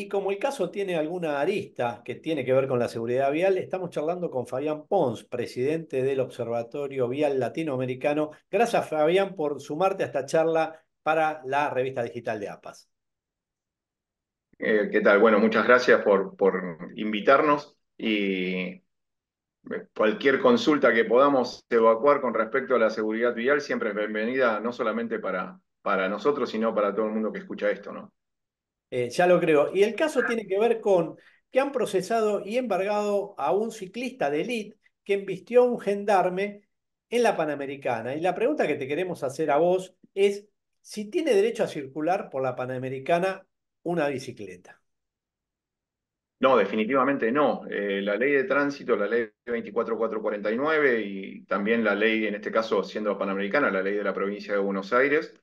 Y como el caso tiene alguna arista que tiene que ver con la seguridad vial, estamos charlando con Fabián Pons, presidente del Observatorio Vial Latinoamericano. Gracias, Fabián, por sumarte a esta charla para la revista digital de APAS. Eh, ¿Qué tal? Bueno, muchas gracias por, por invitarnos y eh, cualquier consulta que podamos evacuar con respecto a la seguridad vial siempre es bienvenida, no solamente para, para nosotros, sino para todo el mundo que escucha esto, ¿no? Eh, ya lo creo. Y el caso tiene que ver con que han procesado y embargado a un ciclista de élite que embistió a un gendarme en la Panamericana. Y la pregunta que te queremos hacer a vos es si tiene derecho a circular por la Panamericana una bicicleta. No, definitivamente no. Eh, la ley de tránsito, la ley 24449 y también la ley, en este caso siendo panamericana, la ley de la provincia de Buenos Aires,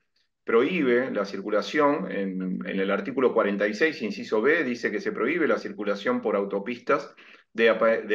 prohíbe la circulación, en, el artículo 46, inciso B, dice que se prohíbe la circulación por autopistas de,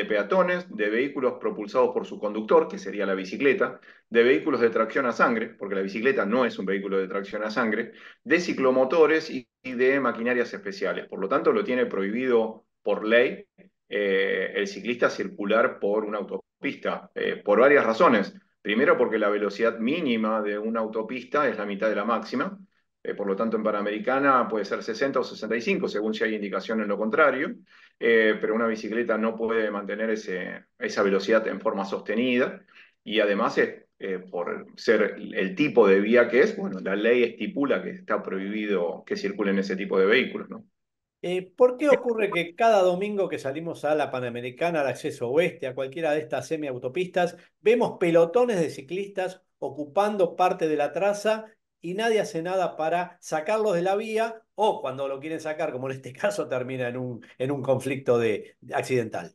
peatones, de vehículos propulsados por su conductor, que sería la bicicleta, de vehículos de tracción a sangre, porque la bicicleta no es un vehículo de tracción a sangre, de ciclomotores y, de maquinarias especiales. Por lo tanto, lo tiene prohibido por ley eh, el ciclista circular por una autopista, eh, por varias razones Primero porque la velocidad mínima de una autopista es la mitad de la máxima, eh, por lo tanto en Panamericana puede ser 60 o 65, según si hay indicación en lo contrario, eh, pero una bicicleta no puede mantener esa velocidad en forma sostenida y además eh, por ser el tipo de vía que es, bueno, la ley estipula que está prohibido que circulen ese tipo de vehículos, ¿no? Eh, ¿Por qué eh, ocurre que cada domingo que salimos a la Panamericana, al acceso oeste, a cualquiera de estas semiautopistas, vemos pelotones de ciclistas ocupando parte de la traza y nadie hace nada para sacarlos de la vía o cuando lo quieren sacar, como en este caso, termina en un, en un conflicto de, accidental?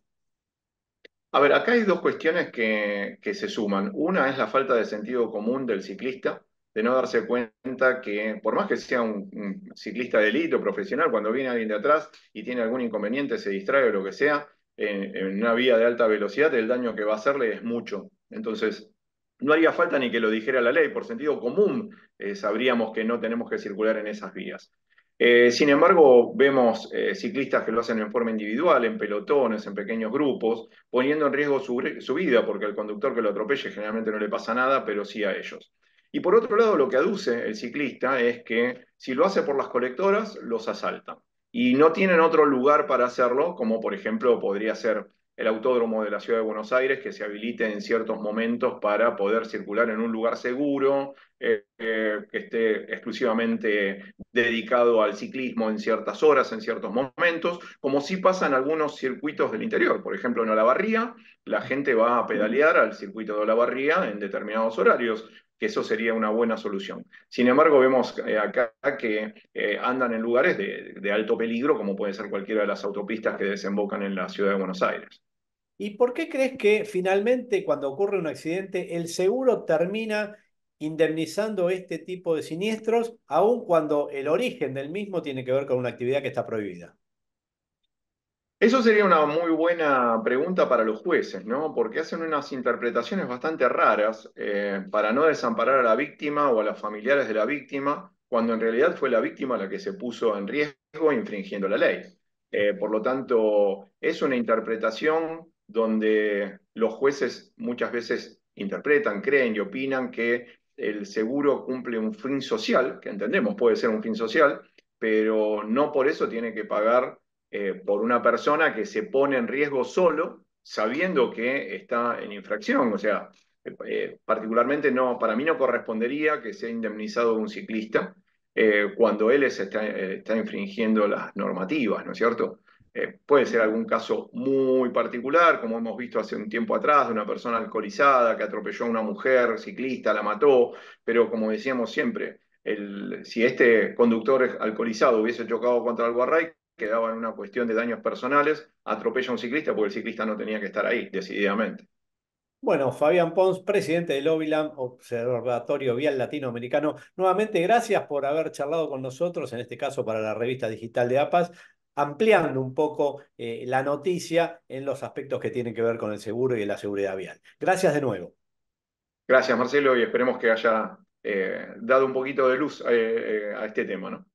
A ver, acá hay dos cuestiones que se suman. Una es la falta de sentido común del ciclista de no darse cuenta que, por más que sea un, ciclista de élite o profesional, cuando viene alguien de atrás y tiene algún inconveniente, se distrae o lo que sea, en, una vía de alta velocidad, el daño que va a hacerle es mucho. Entonces, no haría falta ni que lo dijera la ley, por sentido común eh, sabríamos que no tenemos que circular en esas vías. Eh, sin embargo, vemos eh, ciclistas que lo hacen en forma individual, en pelotones, en pequeños grupos, poniendo en riesgo su, su vida, porque al conductor que lo atropelle generalmente no le pasa nada, pero sí a ellos. Y por otro lado, lo que aduce el ciclista es que si lo hace por las colectoras, los asaltan. Y no tienen otro lugar para hacerlo, como por ejemplo podría ser el autódromo de la ciudad de Buenos Aires, que se habilite en ciertos momentos para poder circular en un lugar seguro, eh, eh, que esté exclusivamente dedicado al ciclismo en ciertas horas, en ciertos momentos, como si pasan algunos circuitos del interior. Por ejemplo, en Olavarría, la gente va a pedalear al circuito de Olavarría en determinados horarios que eso sería una buena solución. Sin embargo, vemos eh, acá que eh, andan en lugares de, de, alto peligro, como puede ser cualquiera de las autopistas que desembocan en la ciudad de Buenos Aires. ¿Y por qué crees que finalmente cuando ocurre un accidente, el seguro termina indemnizando este tipo de siniestros, aun cuando el origen del mismo tiene que ver con una actividad que está prohibida? Eso sería una muy buena pregunta para los jueces, ¿no? Porque hacen unas interpretaciones bastante raras eh, para no desamparar a la víctima o a los familiares de la víctima, cuando en realidad fue la víctima la que se puso en riesgo infringiendo la ley. Eh, por lo tanto, es una interpretación donde los jueces muchas veces interpretan, creen y opinan que el seguro cumple un fin social, que entendemos puede ser un fin social, pero no por eso tiene que pagar eh, por una persona que se pone en riesgo solo sabiendo que está en infracción. O sea, eh, particularmente no, para mí no correspondería que sea indemnizado un ciclista eh, cuando él está, infringiendo las normativas, ¿no es cierto? puede ser algún caso muy particular, como hemos visto hace un tiempo atrás, de una persona alcoholizada que atropelló a una mujer ciclista, la mató, pero como decíamos siempre, el, si este conductor alcoholizado hubiese chocado contra el guarray, quedaba en una cuestión de daños personales, atropella a un ciclista porque el ciclista no tenía que estar ahí, decididamente. Bueno, Fabián Pons, presidente del OVILAM, Observatorio Vial Latinoamericano, nuevamente gracias por haber charlado con nosotros, en este caso para la revista digital de APAS, ampliando un poco eh, la noticia en los aspectos que tienen que ver con el seguro y la seguridad vial. Gracias de nuevo. Gracias, Marcelo, y esperemos que haya eh, dado un poquito de luz eh, a este tema, ¿no?